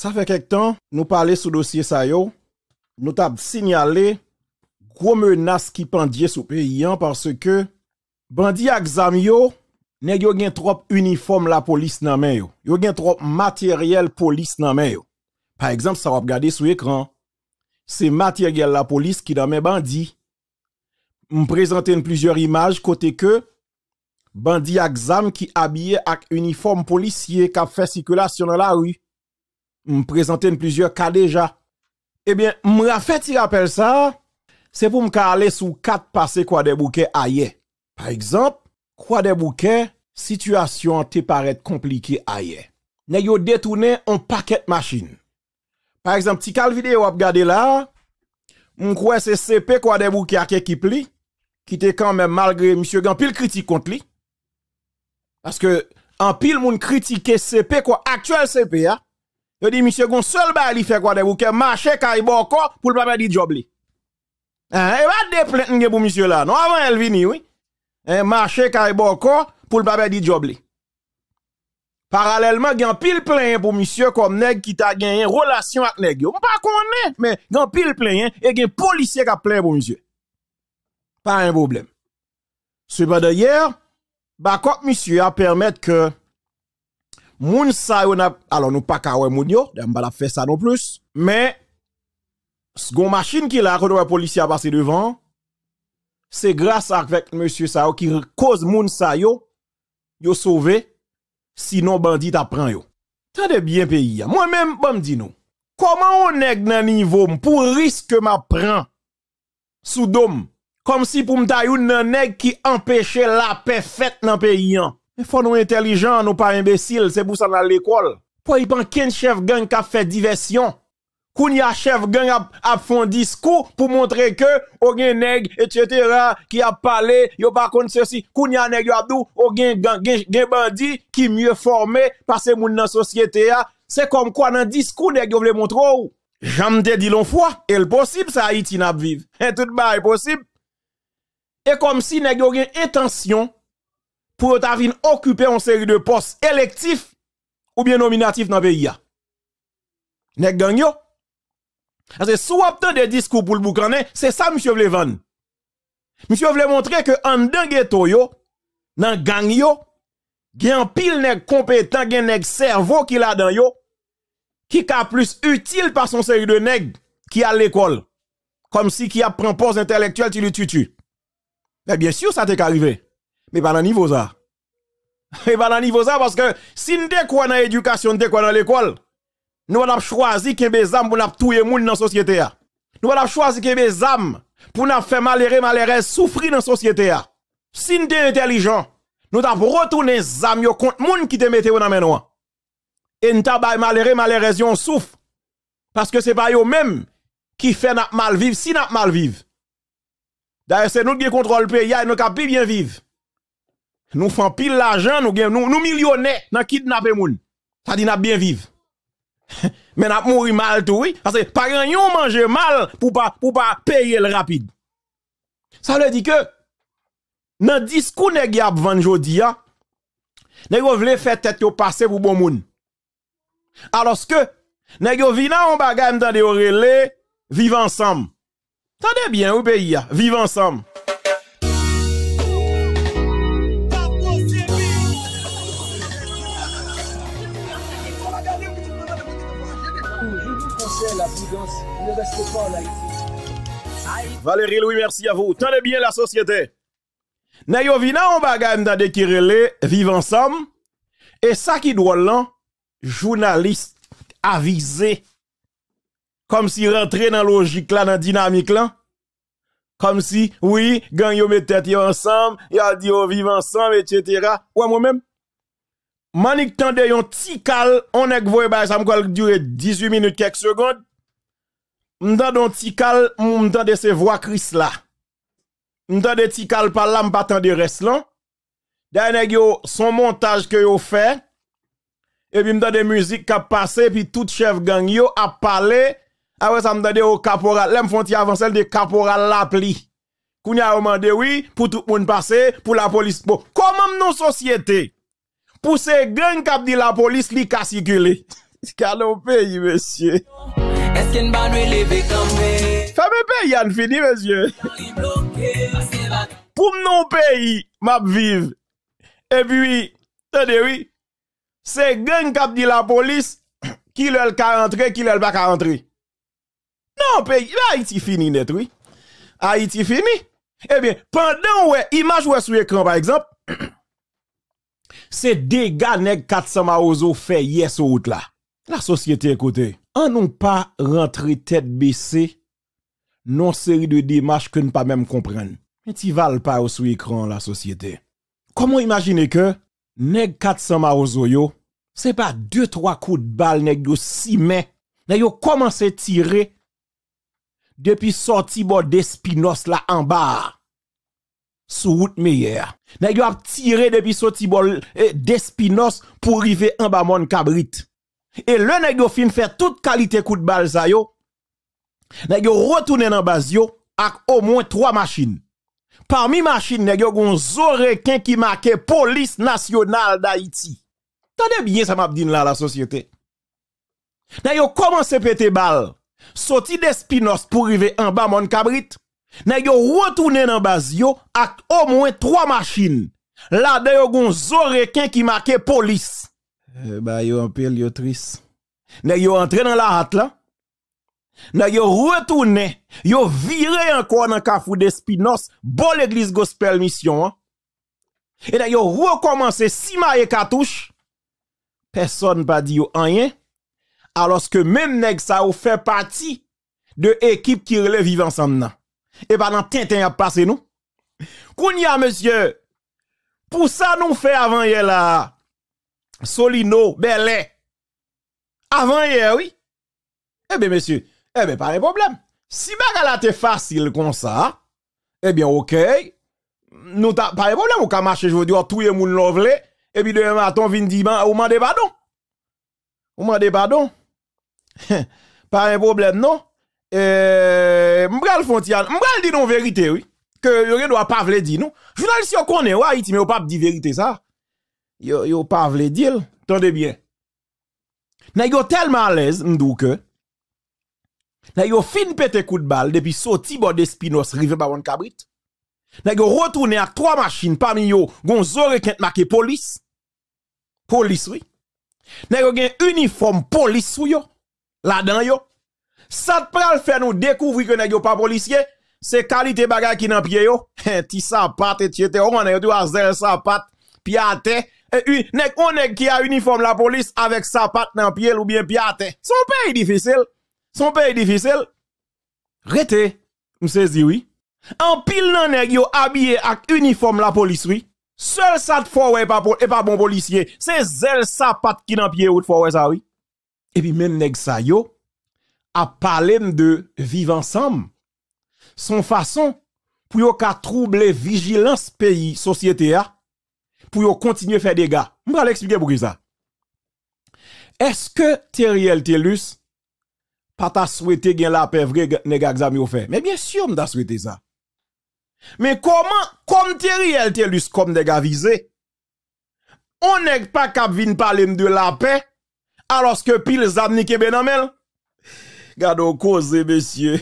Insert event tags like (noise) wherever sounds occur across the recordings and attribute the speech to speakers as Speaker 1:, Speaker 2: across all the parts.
Speaker 1: ça fait quelque temps, nous parlons sous dossier ça nous avons signalé gros menace qui pendait sous pays hein, parce que bandi examio zam yo, trop uniforme la police nan main yo. Yo trop matériel police nan Par exemple, ça va regarder sur écran. C'est matériel la police qui dans mes bandits. On présente plusieurs images côté que bandi ak qui habillé avec uniforme policier qui fait circulation dans la rue me présenter plusieurs cas déjà. Eh bien, me fait il rappelle ça, c'est pour me caler sous quatre passés quoi des bouquets ailleurs. Par exemple, quoi des bouquets, situation te paraît compliquée ailleurs. Ne détourné un paquet machine. Par exemple, si cal vidéo a regardé là, on croit c'est CP quoi des bouquets qui équipe qui était quand même malgré monsieur Gampil critique contre lui. Parce que en pile on critique CP quoi actuel CP hein? Je dis, monsieur gon seul ba li fait quoi de bouquet marché kay boko pour pas perdre job li. Hein, et eh, va des plaintes pour monsieur là. Non avant elle vini oui. Hein, eh, marché kay boko pour pas perdre job li. Parallèlement, il y a pile plein pour monsieur comme nèg qui t'a gagné relation avec nèg. On pas est, mais il pile plein et policier qui a plein pour monsieur. Pas un problème. Cependant hier, Bakop monsieur a permettre que moun sa yo n'a alors nous pas ka moun yo, pas la faire ça non plus, mais second machine qui là quand le policier a passer devant, c'est grâce à avec monsieur sa qui cause moun sa yo yo sauvé sinon bandit apprend yo. Tendez bien pays. Moi-même bon me nous. Comment on est nan niveau pour risque m'a prend sous dôme comme si pour m'ta yon nan nèg qui empêchait la paix faite dans pays il faut nous intelligents, nous pas imbéciles, c'est pour ça dans l'école. Pour y qu'un chef gang qui a fait diversion. Koun y a chef gang a, fait un discours pour montrer que, au nègre etc., qui a parlé, a pas contre ceci. qu'il y a nègre ou abdou, au gang, bandit, qui mieux formé, parce que monde dans société C'est comme quoi dans discours nèg vous montrer montre J'aime te dit l'on fois, et possible, ça Haïti n'a vive. Et hein, tout bas est possible. Et comme si nèg a une intention, pour ta vin occuper une série de postes électifs ou bien nominatifs dans le pays. Nèg gang yo. Parce que sous des discours pour le boucané, c'est ça monsieur Vlevan. Monsieur vle montrer que en dans ghetto yo, dans gang yo, un pile nèg compétent, a nèg cerveau qui a dans yo qui est plus utile par son série de nèg qui à l'école. Comme si qui a pris poste intellectuel, tu le tutu. Mais bien sûr, ça t'est arrivé mais pas dans niveau ça. Et pas dans niveau ça parce que si nous quoi dans l'éducation, nous quoi dans l'école, nous avons choisi que des âmes pour tuer le monde dans la société. Nous avons choisi que des âmes pour nous faire malheureux, malheureux, souffrir dans la société. Si nous sommes intelligents, nous avons retourné les âmes contre les gens qui te mettent dans la main. Et nous avons malheureux, malheureux, on souffre. Parce que ce n'est pas eux-mêmes qui fait mal vivre si nous mal vivre. D'ailleurs, c'est nous qui contrôlons le pays, nous avons bien vivre. Nous faisons pile l'argent, nous, nous, nous millionnaires, nous kidnappons Ça dit, nous bien vivre. (laughs) Mais nous mourir mal tout, oui. Parce que par manger mal pour pas, pour pas payer le rapide. Ça veut dire que, dans le discours nous y a tête passer pour bon moun. Alors que, nous yo on vivre ensemble. Tendez bien, ou pays, vivre ensemble. Valérie Louis, merci à vous. Tenez bien la société. Nayo vina on bagay kirele, vivre ensemble. Et ça qui doit là, journaliste avisé, comme si rentrer dans la logique là, dans dynamique là, comme si, oui, gang yo met tête ensemble, ensemble, a dit yo vivre ensemble, etc. Ouais, moi-même. Manik tande yon tikal, on ek voye ba, ça me dure 18 minutes, quelques secondes don Tikal, mm, de ces voix Chris là. de Tikal par là, de reste là. D'ailleurs, yo son montage que yo fait et puis de musique qui a passé puis tout chef gang yo a parlé. Après ça donné au caporal, là m'font avancer de caporal la pli. Kounya a demandé oui pour tout le monde passer pour la police. Bon, comment nos société pour ces gangs qui dit la police li ka nos pays, monsieur. Asken ban Fame fini, mesye Poum non peyi, map viv E pi, tade oui, Se gen kap di la polis Ki lèl ka rentre, ki lèl ka rentre Non pays, la iti fini net oui. Haïti fini. Eh bien, pendant ouais, image ouais sur écran par exemple, (clears throat) c'est des gars nèg 400 maozo fait hier sur route là. La société écoutez non pas rentrer tête baissée non série de démarches que ne pas même comprendre. Mais tu valent pas sous écran la société. Comment imaginer que nèg 400 marozoyo c'est pas deux trois coups de balle nèg yo 6 mais nèg yo commencé tirer depuis sorti bord d'Espinos là en bas sous route meilleure. Nèg yo a tiré depuis sorti bord eh, d'Espinos pour arriver en bas mon cabrit. Et le nèg yo fin faire toute qualité coup de balle ça yo. Nèg yo retourner base avec au moins trois machines. Parmi machines nèg yo gon qui marqué police nationale d'Haïti. Tendez bien ça m'a dit là la société. Nèg yo commencé péter balle. Sorti des spinos pour arriver en bas mon cabrit. Nèg yo retourner dans base avec au moins trois machines. Là de yo gon zorekin qui marqué police. Eh, bah, yo en pile, yo triste. Nèg yo entré dans la hâte là. Nèg yo retourné, yo viré encore dans Kafou de Spinos, bon l'église gospel mission. Hein. Et nèg yo recommencé mailles cartouche. Personne pas dit yo rien. Alors que même nèg ça ou fait partie de équipe qui relève vivant ensemble là. Et pas bah, dans Tintin a passé nous. a, monsieur, pour ça nous fait avant hier là. Solino, Belay. Avant hier, oui. Eh bien, monsieur, eh bien, pas de problème. Si bagala te facile comme ça, eh bien, ok. Nous pas de problème, on peut marcher aujourd'hui, dire, tout le monde l'ovle, et puis demain matin, on vient dire, ben, on m'a pardon. On m'a pardon. (laughs) pas de problème, non? Euh, m'bral fontian, m'bral dit non vérité, oui. Que yon doit pas vle dire, non? si on connaît, ouais, Haïti, mais on pas dit vérité, ça yo, yo pas vle dire, tendez bien. Nan yo tellement à l'aise m'douke. que yo fin pété coup de balle depuis sorti bord de Spinos rive baron Cabrit. Nan yo retourné à trois machines parmi yo gon zore kent marqué police. Police oui. Nan yo gen uniforme police sou yo. là dan yo. Ça te pral faire nous découvrir que nèg yo pas policier. C'est qualité bagay qui nan pied yo. (laughs) Ti et etc. On a yo tout à pi a te. Et nèg on nèg qui a uniforme la police avec sa patte dans pied ou bien piate. Son pays difficile. Son pays difficile. Rete, savez, oui. En pile nan nèg yo habillé avec uniforme la police oui. Seul ça t'fouwe et pas bon policier. C'est elle sa patte qui dans pied ou t'fouwe sa, ça oui. Et puis même nèg sa yo a parlé de vivre ensemble. Son façon pour yo ka troubler vigilance pays société a pour continuer à faire des gars. Je vais l'expliquer pour ça. Est-ce que Teriel Télus pas t'a souhaité gagner la paix vrai nèg examen fait Mais bien sûr, m'a souhaité ça. Mais comment comme Teriel Télus comme gars visés, on n'est pas capable de parler de la paix alors que pile zamni ke benamel. au cause messieurs.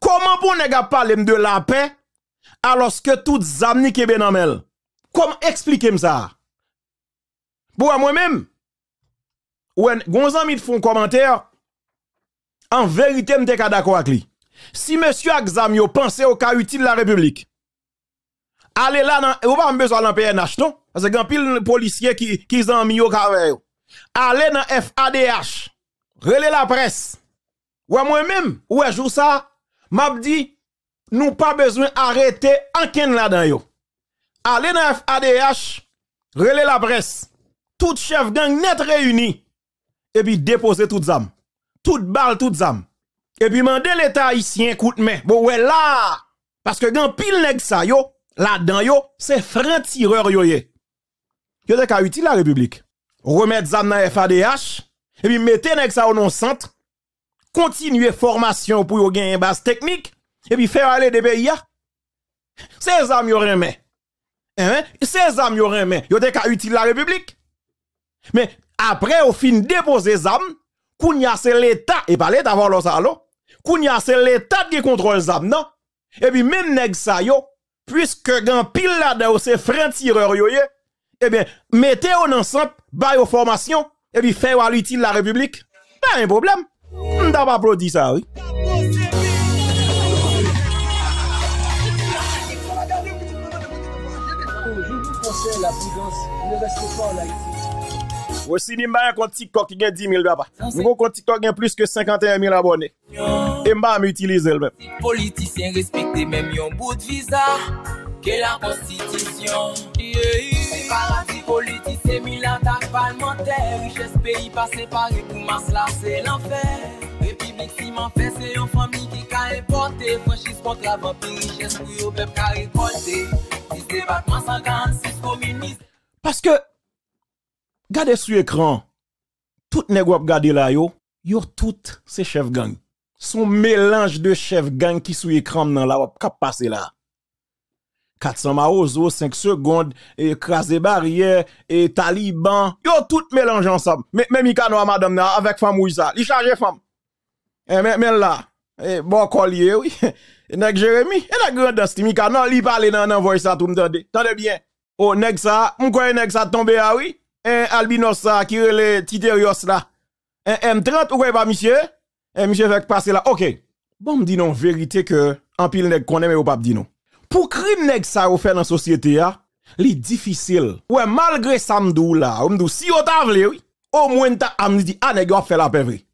Speaker 1: Comment pour pas parler de la paix alors que tout zamni ke benamel? Comment expliquer ça? Pour moi-même, ouais, Gonzan mit font commentaire, en vérité, m'te pas d'accord avec lui. Si monsieur yo pensait au cas utile la République, allez là, vous pas besoin d'un PNH, non? Parce que grand pile policier qui, qui ont mis au Allez dans FADH, relais la presse. Ouais, moi-même, ouais, jour ça, m'a dit, nous pas besoin arrêter en là-dedans, allez dans FADH, reler la presse, tout chef gang net réuni, et puis déposer toutes âmes, toutes balles, toutes âmes. Et puis mandez l'État haïtien coup de main. Bon, ouais, là, parce que gang pile nèg ça yo, là-dedans yo, c'est franc tireur yo yé. Yo de ka utile la République. Remettre zam dans FADH, et puis mettez nèg ça au non-centre, continuer formation pour yo gagner base technique, et puis faire aller des pays C'est zam yo remet. Hein? Ces âmes yo remen, yo te ka utile la République. Mais après, au fin déposer les âmes, kounya c'est l'État, et pas l'État avant y kounya c'est l'État qui contrôle les âmes, non? Et puis même nèg sa yo, puisque gan pile là-dedans, c'est frein tireur yo eh bien, mettez en ensemble, bail yon formation, et puis faites à l'utile la République. Pas un problème. M'd'a pas applaudi ça, oui. La pridansi, ne beske
Speaker 2: pa ou la iti.
Speaker 1: Ou si nimba yon konti kok gen 10.000 beba. Nmou konti kok gen plus ke 51.000 abone. E mba ame utilize el bebe.
Speaker 2: Politisyen respite menm yon bout viza. Ke la konstitisyon. Se parati
Speaker 1: politisyen milantak palmente. Riches peyi pa separe pou mas la se lanfe. Republik si manfe se yon fami ki ka repote. Franchise konti la vampi riches
Speaker 2: pou yon bebe ka repote. Si se debatman sa ganse.
Speaker 1: Parce que, regardez sur l'écran, tout les gens gade la yo, yo tout ces chefs-gangs, Son mélange de chefs-gangs qui sur écran dans la wap kap passer là. 400 maozo, 5 secondes, écraser barrière, et taliban, yo tout mélange ensemble. même Mika madame avec femme ou ça, li charge femme. Eh, même là, eh, bon collier, oui. (laughs) Et Jérémy, et avec grand Mika Mikano, li parle nan envoy voice ça tout m'dande. Tendez bien. Oh, nèg ça, m'koye nèg ça tomber ah oui. Un albinos ça qui relè Titerios la. Un M30 ou quoi pas monsieur? Un eh, monsieur fait passer là. OK. Bon me non vérité que en pile nèg connaît mais ou pas dit non. Pour crime nèg ça ou fait dans société a, ah, li difficile. Ouais, malgré ça m'dou là, m'dou si ou t'a oui. Au moins t'a amdi, dit ah nèg fait la pevri.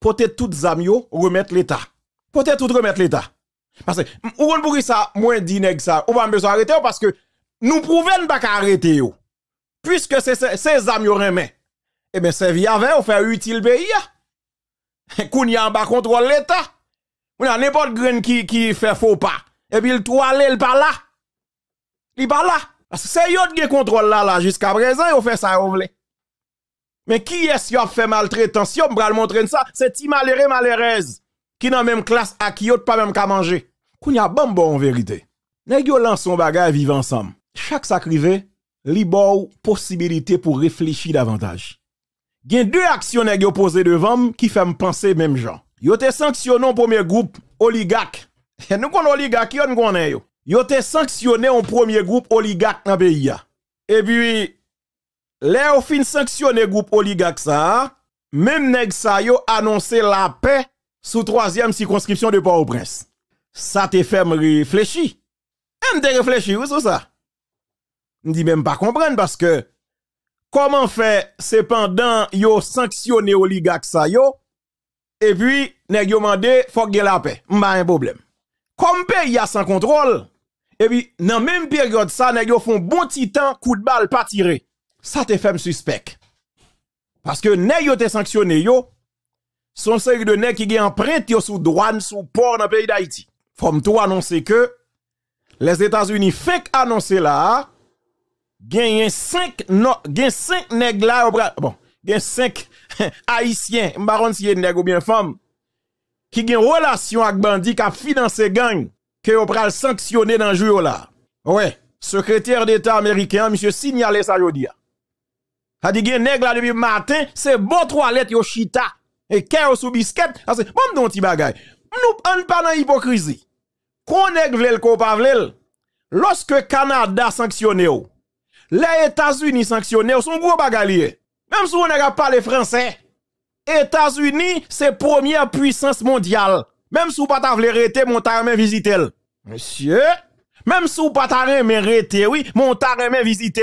Speaker 1: Pote tout toutes zamio remettre l'état. Pote tout remettre l'état. Parce que, ou on pour ça, moins dit nèg ça, ou pas besoin arrêter parce que nous prouvons pas arrêter Puisque c'est ces âmes yon remè. Eh bien, c'est avait, on fait utile pays. Kounia hein. (laughs) en bas contrôle l'État. On a n'importe grain qui, qui fait faux pas. Et puis, le toile, il pas là. Il pas là. Parce que c'est yon qui contrôle là, là, jusqu'à présent, yon fait ça, yon Mais qui est-ce qui a fait maltraitance? Si on va ça, c'est ti malheureux, malheureuse. Qui n'a même classe à qui yon pas même qu'à manger. Kounia bon bon en vérité. Nèg ont lance son bagage vivre ensemble chaque sacrivé, li possibilité pour réfléchir davantage. a deux actions qui devant qui font penser même genre. Yo sanctionnés sanctionné premier groupe oligarque. (laughs) nous kon oligarque est, connaît Ils Yo te sanctionné un premier groupe oligarque dans le pays Et puis là fin sanctionné groupe oligarque ça, même nèg ça yo annoncé la paix sous troisième circonscription de Port-au-Prince. Ça te fait réfléchir. M'te réfléchir sur ça. Je dis même pas comprendre parce que comment faire cependant yo sanctionner oligarque ça et puis nèg yo mandé faut que la paix. Pas un problème. Comme pays a sans contrôle et puis dans même période ça nèg yo font bon petit temps coup de balle pas tiré. Ça te fait me suspect. Parce que nèg yo te sanctionné yo son série de nèg qui gen empreinte yo sous douane sous port dans pays d'Haïti. Faut me annoncer que les États-Unis fait annoncer là gen 5 non, 5 nèg là bon, gagne (laughs) 5 haïtiens, m'baron si nèg ou bien femme qui gen relation avec bandi qui financé gang ke yo pral sanctionner dans jour là. Ouais, secrétaire d'État américain monsieur signalé ça jodi. A dit gen nèg là depuis matin, c'est bon toilette yo chita et ou sou bisquette parce que bon don ti bagay. Nous on pas dans hypocrisie. Qu'on nèg le ko pa Lorsque Canada sanctionné les États-Unis sanctionnés sont gros bagalier. Même si on n'a pas les français, États-Unis c'est première puissance mondiale. Même si vous pas ta rete, mon tarmen visite Monsieur, même si vous pas ta rete, oui, mon tarmen visite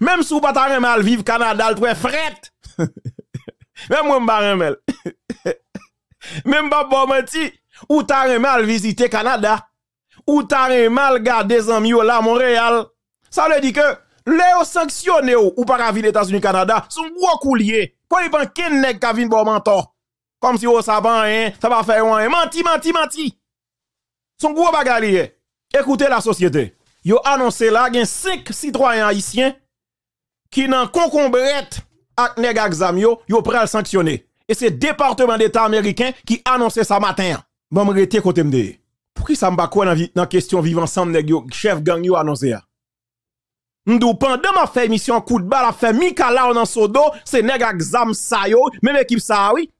Speaker 1: Même si vous pas ta mal vivre Canada, le fret. (laughs) Même moi m'baremel. (laughs) Même pas bon menti, ou ta mal visiter Canada, ou ta mal garder amis là Montréal. Ça veut dire que les sanctionné ou la des États-Unis Canada sont gros couliers. Pour y pas qu'un nèg qui bon mentor. Comme si oh, vous savez, hein, ça va faire un hein. menti menti menti. Son gros bagalier. Écoutez la société. Yo annoncé là a 5 citoyens haïtiens qui n'ont concombrette ak nèg exam yo, yo pral sanctionner. Et c'est département d'État américain qui annoncé ça matin. Bon, m'rete côté m'de. Pour qui ça m'a quoi dans la question vivre ensemble nèg chef gang yo annoncé M'dou pendant m'a fait mission coup de balle a fait dans en sodo, c'est nèg exam sa yo, même équipe sa oui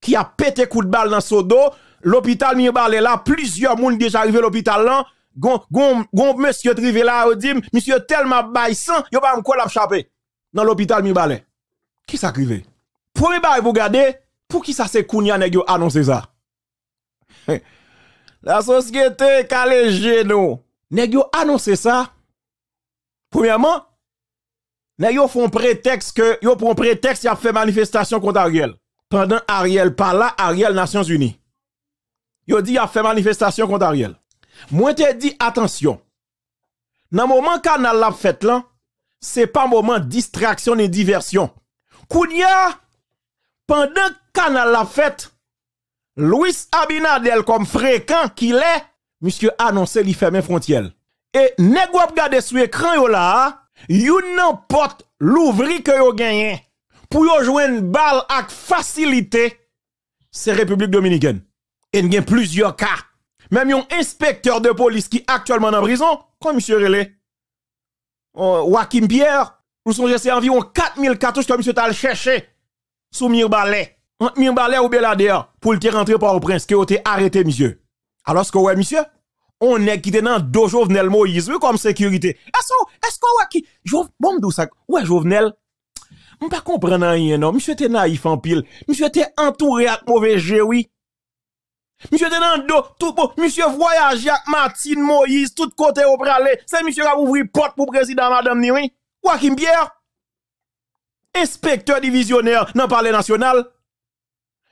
Speaker 1: qui a pété coup de balle dans sodo, l'hôpital mi balé là, plusieurs moun déjà arrivé l'hôpital là, gon gon gon monsieur trivé là, dit monsieur tellement il sans, yo pas m'ko l'a chapé dans l'hôpital mi balé. Qui ça Pour Premier bail vous regardez, pour qui ça c'est Kounia nèg yo annoncé ça (laughs) La société calé genou. Nèg yo annoncé ça Premièrement, les font prétexte que yo prétexte y a fait manifestation contre Ariel. Pendant Ariel par là, Ariel Nations Unies. Yo dit y a fait manifestation contre Ariel. Moi te dit attention. Dans moment canal la fête là, c'est pas moment distraction ni diversion. Kounia pendant canal la fête, Louis Abinadel comme fréquent qu'il est, monsieur annoncé l'y fermer frontière. Et nèg pas gade sou écran yo là, yon nan pas l'ouvri que yo gagné pour jouer une balle avec facilité, c'est République dominicaine. Et y a plusieurs cas. Même un inspecteur de police qui actuellement en prison, comme monsieur Relais, euh, Joachim Pierre, nous sommes restés environ 4000 cartouches que monsieur tal cherché sous Mirbalet. Mirbalet ou Belader pour le rentrer par au prince, que vous arrêté monsieur. Alors ce que ouais monsieur, on est qui dans deux Jovenel Moïse, comme sécurité. Est-ce est-ce qu'on qui bon d'où ça Ouais Jovenel. On pas comprendre rien non, monsieur était naïf en pile. Monsieur était entouré avec mauvais jeu oui. Monsieur était dans dos tout bon, monsieur voyage avec Martine Moïse tout côté au pralé. C'est monsieur qui a ouvert porte pour président madame Niri. Joaquim Joachim Pierre inspecteur divisionnaire dans le palais national.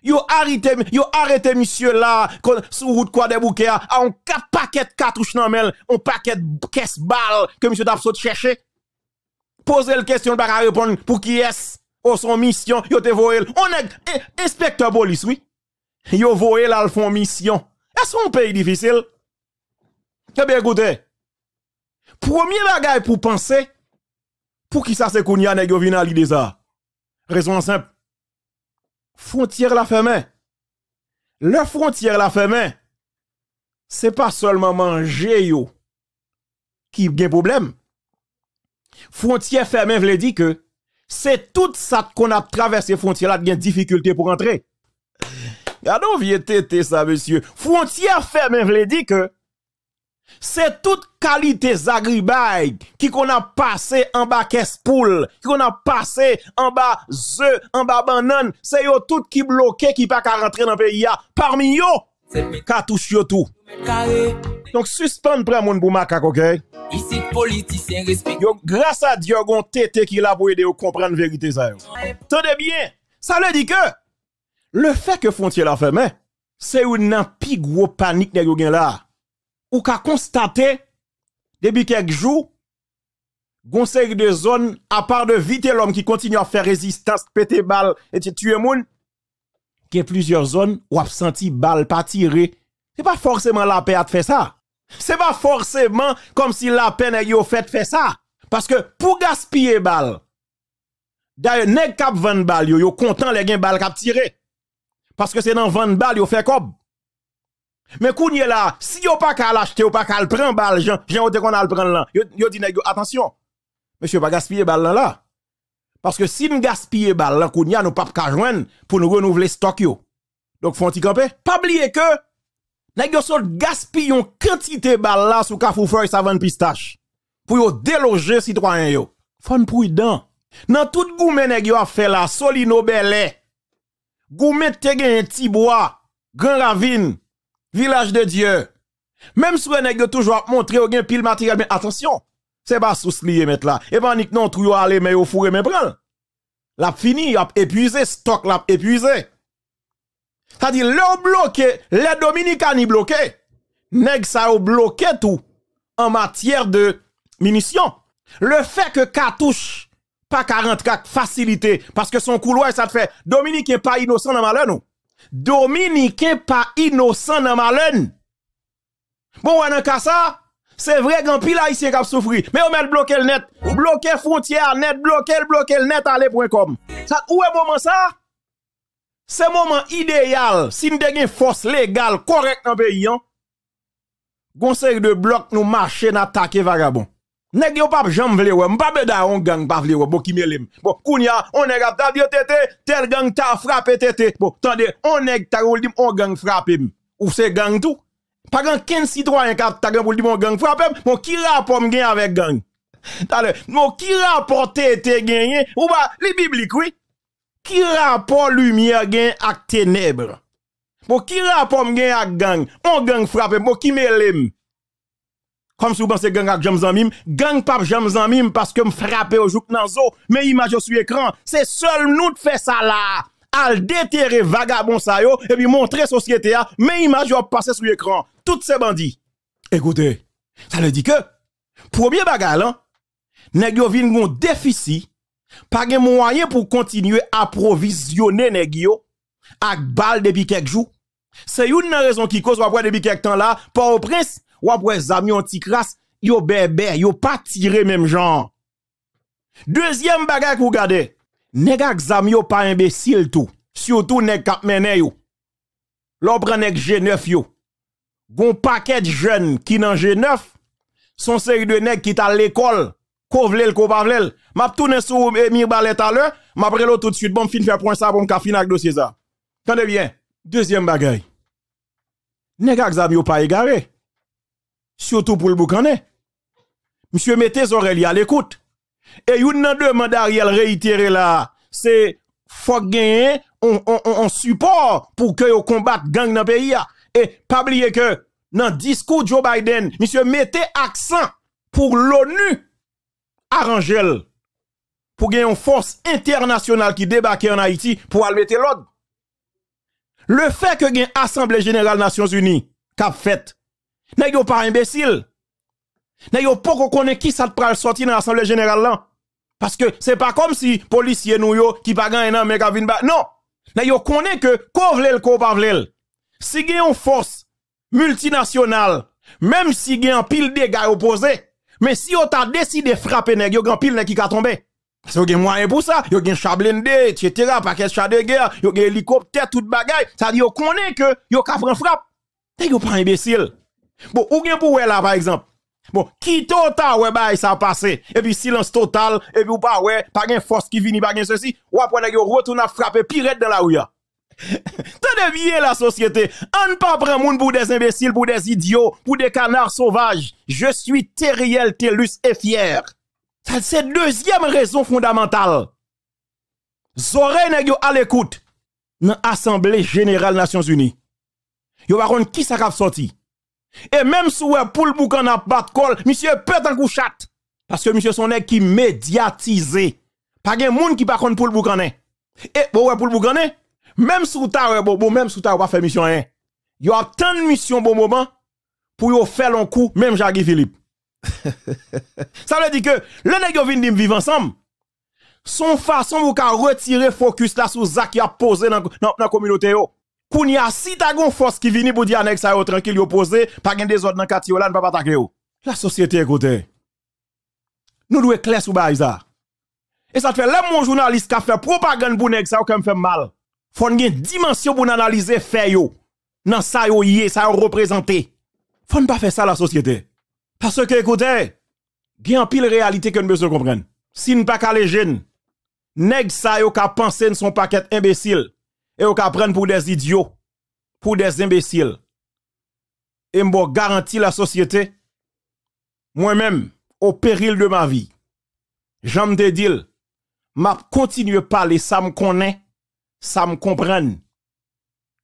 Speaker 1: Yo arrêté, yo arrêté monsieur là, sur route quoi des bouquets, a un paquet de cartouches dans un paquet de caisse balle que monsieur d'absot chercher. Poser le question, le répondre pour qui est-ce, ou oh, son mission, yo te on est inspecteur police, oui. Yo voyé là, le font mission. Est-ce qu'on pays difficile? Eh bien, écoutez, premier bagage pour penser, pour qui ça c'est qu'on y a, nèg l'idée ça? Raison simple frontière la fermée. Le frontière la ce C'est pas seulement manger yo qui a problème. Frontière fermée veut dit que c'est tout ça qu'on a traversé frontière là qui a difficulté pour entrer. Regardez, vieux tété ça monsieur. Frontière fermée veut dit, que c'est toute qualité Zagribay qui qu'on a passé en bas caisse poule, qui qu'on a passé en bas ze, en bas banane, c'est yo tout qui bloqué qui pas qu'à rentrer dans le pays Parmi yo, cartouche yo tout. Donc suspend prend mon pour OK Ici politicien respect. grâce à Dieu gon tété qui là pour aider à comprendre vérité ça. Tenez bien, ça veut dire que le fait que frontière la fermé, c'est une gros panique nèg yo là ou ka constaté depuis quelques jours, conseil de zones, à part de vite l'homme qui continue à faire résistance, tuer bal, gens, tuer moun, a plusieurs zones ou ap senti bal pas Ce c'est pas forcément la peine faire ça. ça. C'est pas forcément comme si la pe fait fait fait ça, parce que pour gaspiller bal, D'ailleurs, nèg cap 20 balles yo, yo content les des balles cap tiré. Parce que c'est dans 20 balles yo fait comme. Mais kounye là, si yon pas qu'à l'acheter, ou pas qu'à le prendre balle, vous te qu'on a prendre là. Yo, yo attention. Monsieur pas gaspiller balle là. Parce que si nous gaspiller balle là, nous pas qu'à joindre pour nous renouveler stock yo. Donc font ti camper. Pas oublier que nèg yo sort gaspillon quantité balle là sous cafou feuille savane pistache pour yo déloger citoyen yo. Fon prudent. Dans tout goumen nèg yo a fait la Solino Belé. Goumen te gen bois Grand Ravine. Village de Dieu. Même si vous toujours montré au pile matériel, mais attention, c'est pas sous lié mettre là. Et non, tout aller mais au fourré mais bral. L'a fini, a épuisé, stock l'a épuisé. C'est-à-dire, le bloqué, les Dominicani bloqué, nèg ça bloqué tout en matière de munitions. Le fait que cartouche pas 44 facilité, parce que son couloir, ça te fait, Dominique n'est pas innocent dans malheur, nous. Dominique pas innocent dans malheur. Bon, dans cas ça, c'est vrai qu'un pile ici qui souffrir. Mais on met bloquer le net, bloquer frontière net, bloquer bloquer le net allez.com. Ça où est moment ça C'est moment idéal si nous une force légale correcte dans le pays. Conseil hein. de bloc nous marcher n'attaquer vagabond. Neg yo pap jan vle wè, mpa beda yon gang pa vle wè, bo ki me lèm. Bo, koun ya, on neg ap ta diyo tete, tel gang ta frape tete. Bo, tande, on neg ta ouldim, on gang frape m. Ou se gang tou? Pa gang, ken si, tro, en, kat, ta gen pouldim, on gang frape m, bo ki rapom gen avè gang. Tade, nou ki rapor tete gen yen, ou ba, li biblik wè. Ki rapor lumiye gen ak tenebre. Bo ki rapom gen ak gang, on gang frape m, bo ki me lèm. comme si vous pensez gang avec James gang pas James parce que me frappé au jouk dans zo, mais image sur écran, c'est seul nous de faire ça là. Al déterrer vagabond ça yo et puis montrer société a, mais image va passer sur écran. Toutes ces bandits. Écoutez, ça veut dit que premier bagarre hein, nèg yo vinn déficit, pas gen moyen pour continuer à provisionner nèg yo avec balle depuis quelques jours. C'est une raison qui cause après depuis quelques temps là, pour au prince ou après zami on ti crasse, yo bébé, yo pas tiré même genre. Deuxième bagage que vous regardez, nèg zami yo pas imbécile tout, surtout nèg kap mené yo. L'opre nèg G9 yo. Gon paquet jeunes qui nan G9, son série de nèg qui à l'école, kovlel ko pavlel. M'a tourné sur eh, Mirbalet à l'heure, m'a prelo tout de suite bon fin faire point ça bon ka fin avec dossier ça. Tendez bien. Deuxième bagage. Nèg zami yo pas égaré surtout pour le boucané. Monsieur mettez oreilles à l'écoute. Et une demande Ariel réitérer là, c'est faut gagner on, support pour que vous combattez gang dans le pays. Et pas oublier que dans le discours de Joe Biden, monsieur mettez accent pour l'ONU Arrangez-le. pour gagner une force internationale qui débarque en Haïti pour aller mettre l'ordre. Le fait que gagne Assemblée générale Nations Unies qu'a fait vous yo pas imbécile. ne yo pas qu'on qui ça te sorti dans l'assemblée générale là. Parce que c'est pas comme si policiers nous yo qui pas gagne pas mais ba. Non. Ne yo connaît que ko vlel ko pa Si gen une force multinationale, même si gen pile de gars opposés, mais si on t'a décidé frapper vous yo pile qui ka tombé Parce que vous moyen pour ça, vous avez chablende, etc., paquet chat de guerre, vous avez hélicoptère, tout bagay. Ça dit, vous connaissez que vous avez frappe. Vous pas imbécile. Bon, ou bien pour là, par exemple. Bon, qui total ouais bah ça passé et puis silence total et puis ou pas ouais pas une force qui vini pas une ceci ou après on retourne à frapper pirate dans la rue. Tenez bien la société, on ne pas prendre moun pour des imbéciles, pour des idiots, pour des canards sauvages. Je suis terriel, Telus et fier. C'est la deuxième raison fondamentale. Zoré, nèg yo à l'écoute dans Assemblée générale Nations Unies. Yo va contre qui ça sorti et même si vous avez boucan n'a pas de col, monsieur peut en chat. Parce que monsieur son est qui médiatisé. Pas de monde qui par contre pour de Et bon ouais, pour le même si vous ouais, même si ta pas fait mission, vous avez a tant de missions bon moment pour vous faire un coup, même Jacques Philippe. (laughs) Ça veut dire que le nèg qui viennent vivre ensemble. Son façon de retirer focus là sur Zach qui a posé dans la communauté a si ta gon force qui vini pour dire à ça tranquille, yo posé, pas gen des ordres dans quartier là, ne pas attaquer La société écoutez. Nous devons clair clairs bail ça. Et ça fait là mon journaliste qui a fait propagande pour nèg ça qui fait mal. Faut une dimension pour analyser fait yo. Nan ça yo ça yo représenté. Faut pas faire ça la société. Parce que écoutez, gen pile réalité que nous devons comprendre. Si nous pas les jeunes, nèg ça yo ka penser ne sont pas imbéciles et vous prendre pour des idiots, pour des imbéciles. Et m'bo garantis la société, moi-même, au péril de ma vie, j'en te dit, m'a continue parler, ça me connaît, ça me comprenne,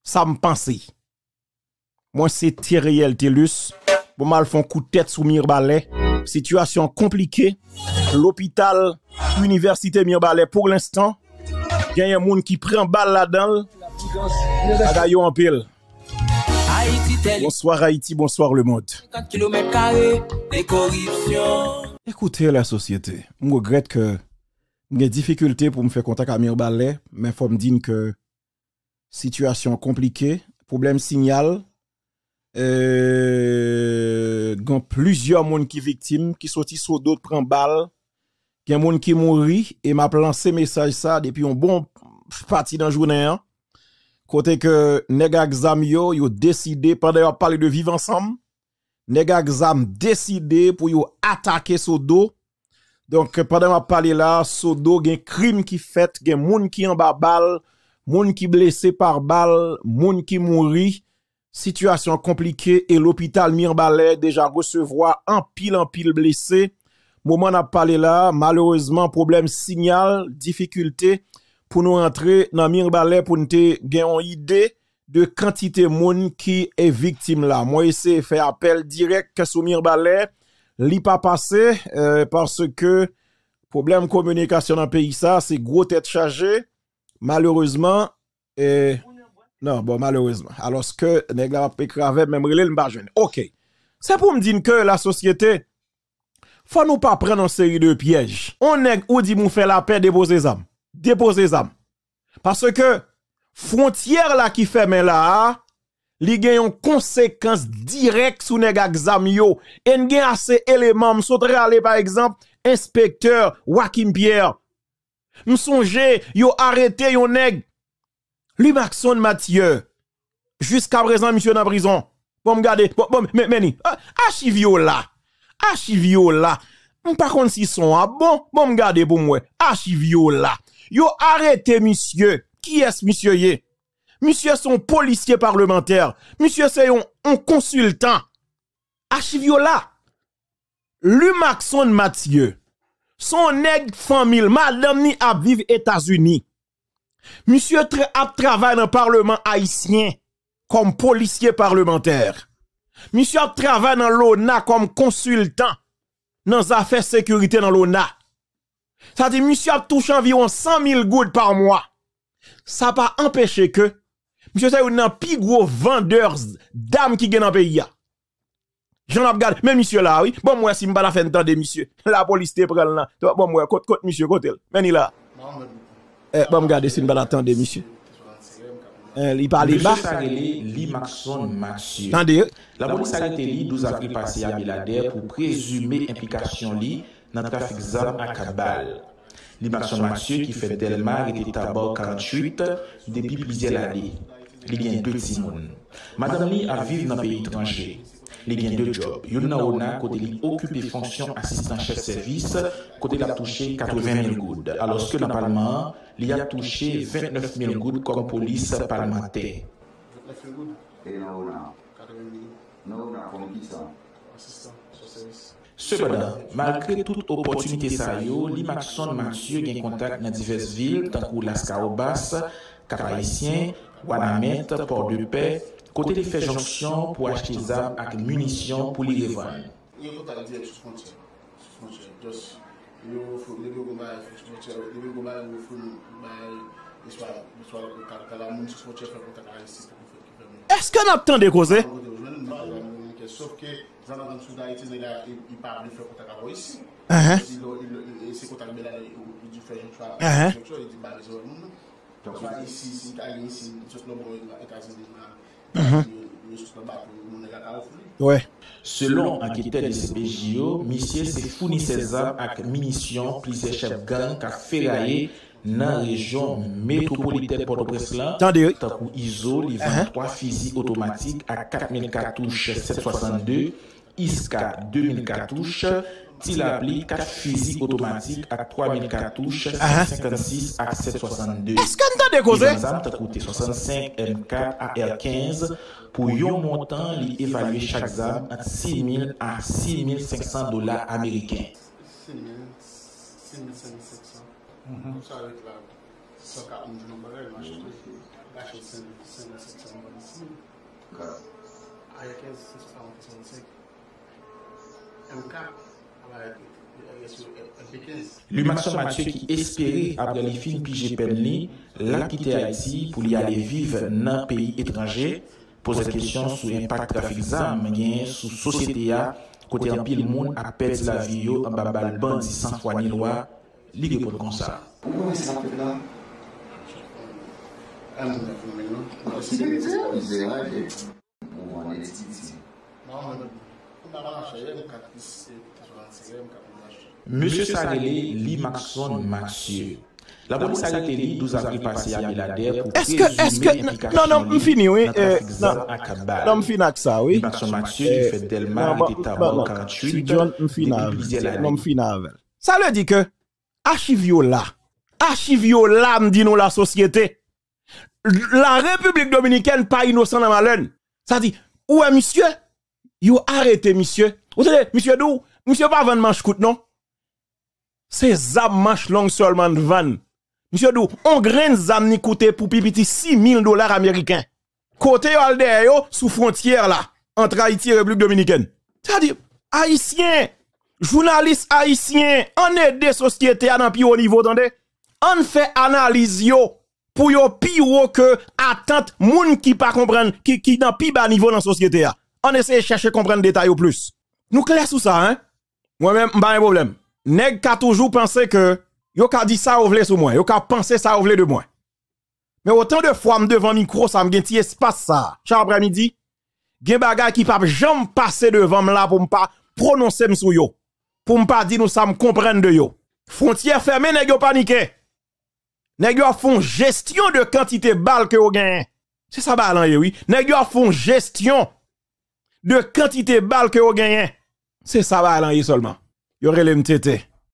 Speaker 1: ça me pense. Moi, c'est Je Telus, Bon, mal font coup de tête sous Mirbalet. Situation compliquée. L'hôpital, Université Mirbalet, pour l'instant, un monde moun ki pren bal la dan, aga là pile. Bonsoir Haïti, bonsoir le monde. Écoutez la société, je m'm regrette que j'ai m'm des difficultés pour me m'm faire contact à Mirbalet, mais il faut me dire que situation compliquée, problème signal, a euh, plusieurs personnes qui victimes, qui sortent sur d'autres prennent balle il y a qui mourit et m'a ce message ça depuis un bon partie d'un journée. Hein. Côté que Nega a yo, décidé, pendant qu'on parler de vivre ensemble, Nega exam décidé pour yo attaquer Sodo. Donc, pendant qu'on parlé là, Sodo, il crime qui fait, il y qui en bas balle, gens qui blessé par balle, gens qui mourit. Situation compliquée et l'hôpital Mirbalet déjà recevoir en pile en pile blessé. Moment n'a parlé là, malheureusement, problème signal, difficulté pour nous rentrer dans Mirbalet pour nous avoir une idée de quantité de monde qui est victime là. Moi, de faire appel direct sur Mirbalet. Li pas passé euh, parce que problème communication dans le pays ça, c'est gros tête chargée. Malheureusement, et... non, bon, malheureusement. Alors ce que, nèg la même pas OK. C'est pour me dire que la société, faut nous pas prendre en série de pièges. On est ou dit nous fait la paix déposer les âmes. Déposer les Parce que frontière là qui ferme là, li gen yon conséquence directe sou nèg exam yo. En gen assez éléments, voudrais aller par exemple, inspecteur Wakim Pierre. M'songe, yo arrêté yon nèg. Lui Maxon Mathieu. Jusqu'à présent, monsieur dans prison. Bon, regardez, bon, bon, mais, mais, ah, là archivio là. Par contre, s'ils sont à ah, bon, bon, me bon pour moi. Archivio Yo arrêté, monsieur. Qui est-ce, monsieur ye? Monsieur, son policier parlementaire. Monsieur, c'est un, consultant. Archivio là. Maxon Mathieu. Son nègre famille, madame ni à vivre États-Unis. Monsieur très a dans le Parlement haïtien comme policier parlementaire. Monsieur travaille dans l'ONA comme consultant dans les affaires sécurité dans l'ONA. Ça dit, monsieur a environ 100 000 gouttes par mois. Ça pas empêché que, monsieur c'est un plus gros vendeurs d'âmes qui gagne dans le pays. J'en regarde, mais monsieur là, oui. Bon, moi, si je ne fais pas de monsieur, (laughs) la police te prend là. Bon, moi, contre monsieur, côté. Mais il là. Eh, bon, regardez si je ne pas monsieur. Euh, il parlait bas.
Speaker 2: li Maxon Mathieu. Tandis. La police a arrêté 12 avril passé à Milader pour présumer implication li dans le trafic d'armes à Kabal. Maxon Mathieu, qui fait Delmar et de 48 depuis plusieurs années. Il y a deux Madame li arrive vécu dans un pays étranger. Les gains eh de job. il y occupe a kote li assistant chef service. Côté, la touché 80.000 Alors que nan que li a touché 29.000 000 gouttes, comme que parlementaire. il a Cependant, malgré toute opportunité sa yo, li Maxon Mathieu gen kontak dans diverses villes, tant Las Lascarobas, Cap-Haïtien, Wanamet, Port-de-Paix, kote di fejonksyon pou achinizab ak munisyon pou li levay. Yon konta li di sou spontye. Souspontye. Dos, yon ou foun, levi ou goma, levi ou goma ou foun, bae, eswa, eswa la kou karka la, moun sou spontye fwen kontakara yon sik pou fwen
Speaker 1: kupermine. Eske an ap tan dekose? An ap
Speaker 2: tan dekose, jwen nou nan anan mounenke. Sof ke, zan nan vantouz la, yon ti nega, yon pa rin fwen kontakara ou yon sik. Yon se konta li belay ou di fejonksyon, yon di barizor ou moun. Yon va yon sik, yon Uh-huh. Ouais. Selon enquêteur de CPJO, monsieur s'est fourni ses armes avec munitions, ses chefs gang qui ferraillé dans la région métropolitaine Port-au-Prince là. ISO, les 23 uh-huh. fusils automatiques à 4000 cartouches 762. Iska 2000 cartouches, Tilapli 4 physiques automatiques à 3000 cartouches, 56 à 762. Est-ce qu'on t'a 65 M4 à R15 pour un montant évaluer chaque exam à 6000 à 6500 dollars américains. Le Mathieu qui espérait après les films l'a quitté Haïti pour y aller vivre dans un pays étranger, pose la question sur l'impact trafic ZAM sur la société, côté un pile monde a perdu la vie en babal sans foi ni loi, pour ça. Monsieur Sagalé, Lee Maxon Mathieu. La police a été liée 12 avril passé à Milader pour Est-ce que, est-ce que, non, non, je finis,
Speaker 1: oui. Non, je finis avec ça, oui. Maxon Mathieu, eh, il fait Delma, il était tabac 48. Je finis Non, bah, bah, bah, je avec. Ça veut dire que, archivio là, archivio là, me dit nous la société. La République dominicaine pas innocent dans ma Ça dit, ouais, monsieur, vous arrêtez, monsieur. Vous savez, monsieur Dou, monsieur pas vendre manche coûte non. C'est zam manche long seulement de van. Monsieur Dou, on graine zam ni coûte pour pipiti 000 dollars américains. Côté al sous frontière là, entre Haïti et République dominicaine. C'est-à-dire haïtien, journalistes haïtiens, on aide société sociétés à plus haut niveau On fait analyse yo pour yo pire que attente moun qui pas comprendre qui qui dans bas niveau dans société là on essaie de chercher comprendre détail au plus. Nous clair sur ça, hein? Moi-même, pas de problème. qui a toujours pensé que yo ka dit ça ou vle sur moi, yo ka pensé ça ou de moi. Mais autant de fois me devant micro, ça me fait petit espace ça. Chaque après-midi, gen bagay qui pas jamais passer devant moi là pour me pas prononcer me sur yo. Pour me pas dire nous ça me comprendre de yo. Frontière fermée, nèg yo paniqué. Nèg yo font gestion de quantité balle que yo gagne. C'est ça balan hein, oui. Nèg yo font gestion de quantité de balles que vous gagnez. C'est ça, va aller seulement. y aurait le MTT.